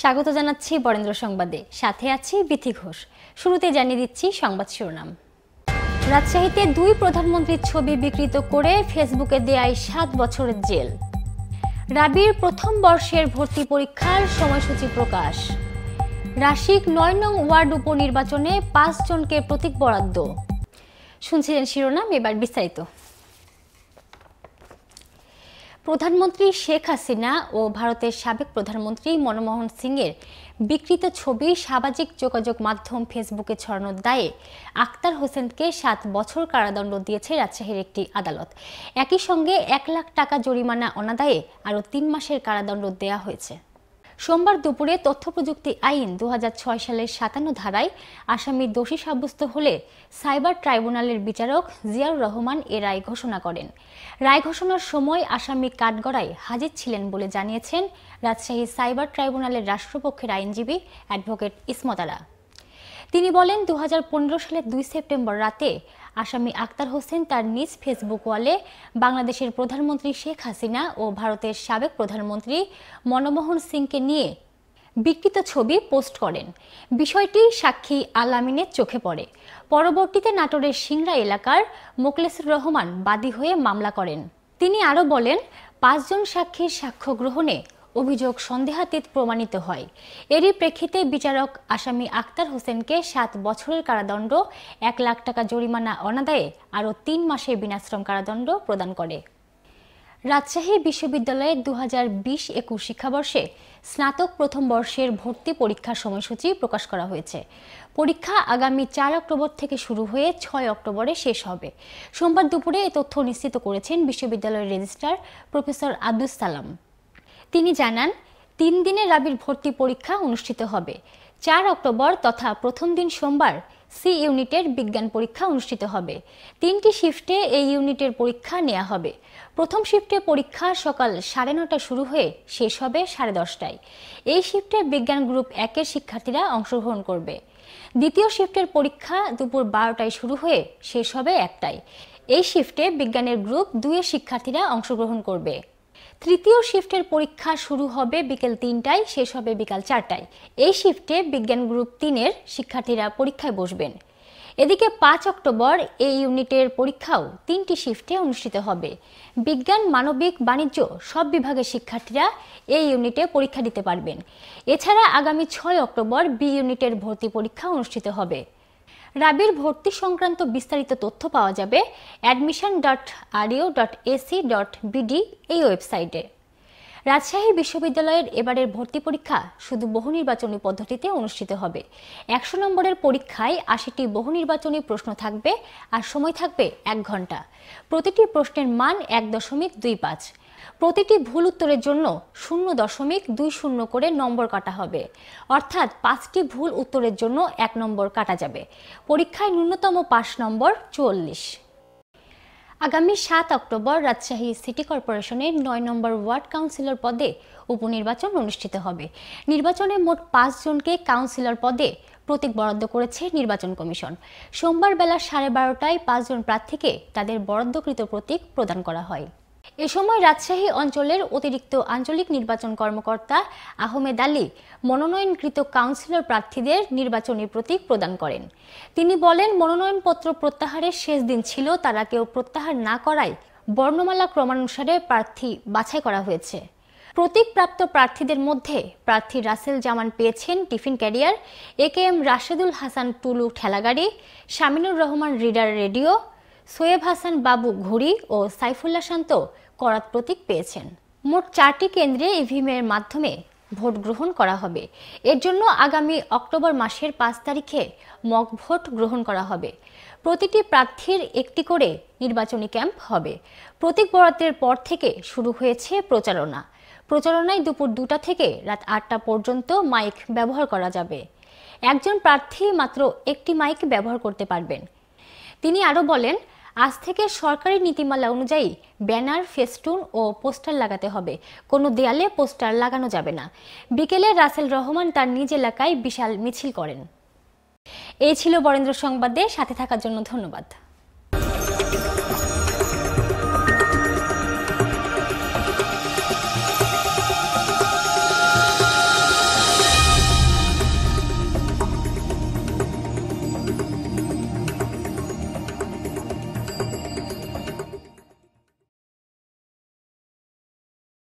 স্বাগত জানাচ্ছি বরেন্দ্র সংবাদে সাথে আছি বিথি ঘোষ শুরুতে জানিয়ে দিচ্ছি সংবাদ শিরোনাম রাজশাহীতে দুই প্রধানমন্ত্রীর ছবি বিকৃত করে ফেসবুকে দেয় সাত বছরের জেল রাবির প্রথম বর্ষের ভর্তি পরীক্ষার সময়সূচি প্রকাশ রাশিক নয় নং ওয়ার্ড উপনির্বাচনে পাঁচজনকে প্রতীক বরাদ্দ শুনছিলেন শিরোনাম এবার বিস্তারিত প্রধানমন্ত্রী শেখ হাসিনা ও ভারতের সাবেক প্রধানমন্ত্রী মনমোহন সিংয়ের বিকৃত ছবি সামাজিক যোগাযোগ মাধ্যম ফেসবুকে ছড়ানোর দায়ে আক্তার হোসেনকে সাত বছর কারাদণ্ড দিয়েছে রাজশাহীর একটি আদালত একই সঙ্গে এক লাখ টাকা জরিমানা অনাদায়ে আরও তিন মাসের কারাদণ্ড দেয়া হয়েছে সোমবার দুপুরে তথ্যপ্রযুক্তি আইন দু সালের সাতান্ন ধারায় আসামি দোষী সাব্যস্ত হলে সাইবার ট্রাইব্যুনালের বিচারক জিয়াউর রহমান এ রায় ঘোষণা করেন রায় ঘোষণার সময় আসামি কাঠগড়ায় হাজির ছিলেন বলে জানিয়েছেন রাজশাহী সাইবার ট্রাইব্যুনালের রাষ্ট্রপক্ষের আইনজীবী অ্যাডভোকেট ইসমত আলা তিনি বলেন দু সালের দুই সেপ্টেম্বর রাতে আসামি আক্তার হোসেন তার নিজ ফেসবুক ওয়ালে বাংলাদেশের প্রধানমন্ত্রী শেখ হাসিনা ও ভারতের সাবেক প্রধানমন্ত্রী মনমোহন সিংকে নিয়ে বিকৃত ছবি পোস্ট করেন বিষয়টি সাক্ষী আলামিনের চোখে পড়ে পরবর্তীতে নাটোরের সিংড়া এলাকার মোকলেসুর রহমান বাদী হয়ে মামলা করেন তিনি আরও বলেন পাঁচজন সাক্ষীর সাক্ষ্য গ্রহণে অভিযোগ সন্দেহাতীত প্রমাণিত হয় এরই প্রেক্ষিতে বিচারক আসামি আক্তার হোসেনকে সাত বছরের কারাদণ্ড এক লাখ টাকা জরিমানা অনাদায়ে আরও তিন মাসের বিনাশ্রম কারাদণ্ড প্রদান করে রাজশাহী বিশ্ববিদ্যালয়ে দু হাজার বিশ একুশ শিক্ষাবর্ষে স্নাতক প্রথম বর্ষের ভর্তি পরীক্ষার সময়সূচি প্রকাশ করা হয়েছে পরীক্ষা আগামী চার অক্টোবর থেকে শুরু হয়ে ছয় অক্টোবরে শেষ হবে সোমবার দুপুরে এ তথ্য নিশ্চিত করেছেন বিশ্ববিদ্যালয়ের রেজিস্ট্রার প্রফেসর আব্দুল সালাম তিনি জানান তিন দিনে রাবির ভর্তি পরীক্ষা অনুষ্ঠিত হবে চার অক্টোবর তথা প্রথম দিন সোমবার সি ইউনিটের বিজ্ঞান পরীক্ষা অনুষ্ঠিত হবে তিনটি শিফটে এই ইউনিটের পরীক্ষা নেওয়া হবে প্রথম শিফটে পরীক্ষা সকাল সাড়ে নটা শুরু হয়ে শেষ হবে সাড়ে দশটায় এই শিফটে বিজ্ঞান গ্রুপ একের শিক্ষার্থীরা অংশগ্রহণ করবে দ্বিতীয় শিফটের পরীক্ষা দুপুর বারোটায় শুরু হয়ে শেষ হবে একটায় এই শিফটে বিজ্ঞানের গ্রুপ দুয়ের শিক্ষার্থীরা অংশগ্রহণ করবে তৃতীয় শিফটের পরীক্ষা শুরু হবে বিকেল তিনটায় শেষ হবে বিকাল চারটায় এই শিফটে বিজ্ঞান গ্রুপ তিনের শিক্ষার্থীরা পরীক্ষায় বসবেন এদিকে পাঁচ অক্টোবর এই ইউনিটের পরীক্ষাও তিনটি শিফটে অনুষ্ঠিত হবে বিজ্ঞান মানবিক বাণিজ্য সব বিভাগের শিক্ষার্থীরা এই ইউনিটে পরীক্ষা দিতে পারবেন এছাড়া আগামী ছয় অক্টোবর বি ইউনিটের ভর্তি পরীক্ষা অনুষ্ঠিত হবে রাবির ভর্তি সংক্রান্ত বিস্তারিত তথ্য পাওয়া যাবে admission dot R U dot A C dot B D এই ওয়েবসাইটে রাজশাহী বিশ্ববিদ্যালয়ের এবারের ভর্তি পরীক্ষা শুধু বহু নির্বাচনী পদ্ধতিতে অনুষ্ঠিত হবে একশো নম্বরের পরীক্ষায় আশিটি বহু নির্বাচনী প্রশ্ন থাকবে আর সময় থাকবে এক ঘন্টা প্রতিটি প্রশ্নের মান এক দশমিক দুই পাঁচ প্রতিটি ভুল উত্তরের জন্য শূন্য দশমিক দুই শূন্য করে নম্বর কাটা হবে অর্থাৎ পাঁচটি ভুল উত্তরের জন্য এক নম্বর কাটা যাবে পরীক্ষায় ন্যূনতম পাশ নম্বর চল্লিশ আগামী সাত অক্টোবর রাজশাহী সিটি কর্পোরেশনের নয় নম্বর ওয়ার্ড কাউন্সিলর পদে উপনির্বাচন অনুষ্ঠিত হবে নির্বাচনে মোট পাঁচজনকে কাউন্সিলর পদে প্রতীক বরাদ্দ করেছে নির্বাচন কমিশন সোমবার বেলা সাড়ে বারোটায় পাঁচজন প্রার্থীকে তাদের বরাদ্দকৃত প্রতীক প্রদান করা হয় এ সময় রাজশাহী অঞ্চলের অতিরিক্ত আঞ্চলিক নির্বাচন কর্মকর্তা আহমেদ আলী মনোনয়নকৃত কাউন্সিলর প্রার্থীদের নির্বাচনী প্রতীক প্রদান করেন তিনি বলেন মনোনয়নপত্র প্রত্যাহারের শেষ দিন ছিল তারা কেউ প্রত্যাহার না করায় বর্ণমালা ক্রমানুসারে প্রার্থী বাছাই করা হয়েছে প্রতীকপ্রাপ্ত প্রার্থীদের মধ্যে প্রার্থী রাসেল জামান পেয়েছেন tiffin carrier A K M Rashedul Hasan Tulu ঠেলাগাড়ি শামিনুর রহমান রিডার রেডিও সোয়েব হাসান বাবু ঘুরি ও সাইফুল্লাহ শান্ত করাত প্রতীক পেয়েছেন মোট চারটি কেন্দ্রে ইভিএমের মাধ্যমে ভোট গ্রহণ করা হবে এর জন্য আগামী অক্টোবর মাসের পাঁচ তারিখে মক ভোট গ্রহণ করা হবে প্রতিটি প্রার্থীর একটি করে নির্বাচনী ক্যাম্প হবে প্রতীক বরাদ্দের পর থেকে শুরু হয়েছে প্রচারণা প্রচারণায় দুপুর দুটা থেকে রাত আটটা পর্যন্ত মাইক ব্যবহার করা যাবে একজন প্রার্থী মাত্র একটি মাইক ব্যবহার করতে পারবেন তিনি আরও বলেন আজ থেকে সরকারি নীতিমালা অনুযায়ী ব্যানার ফেস্টুন ও পোস্টার লাগাতে হবে কোনো দেয়ালে পোস্টার লাগানো যাবে না বিকেলে রাসেল রহমান তার নিজ এলাকায় বিশাল মিছিল করেন এই ছিল বরেন্দ্র সংবাদে সাথে থাকার জন্য ধন্যবাদ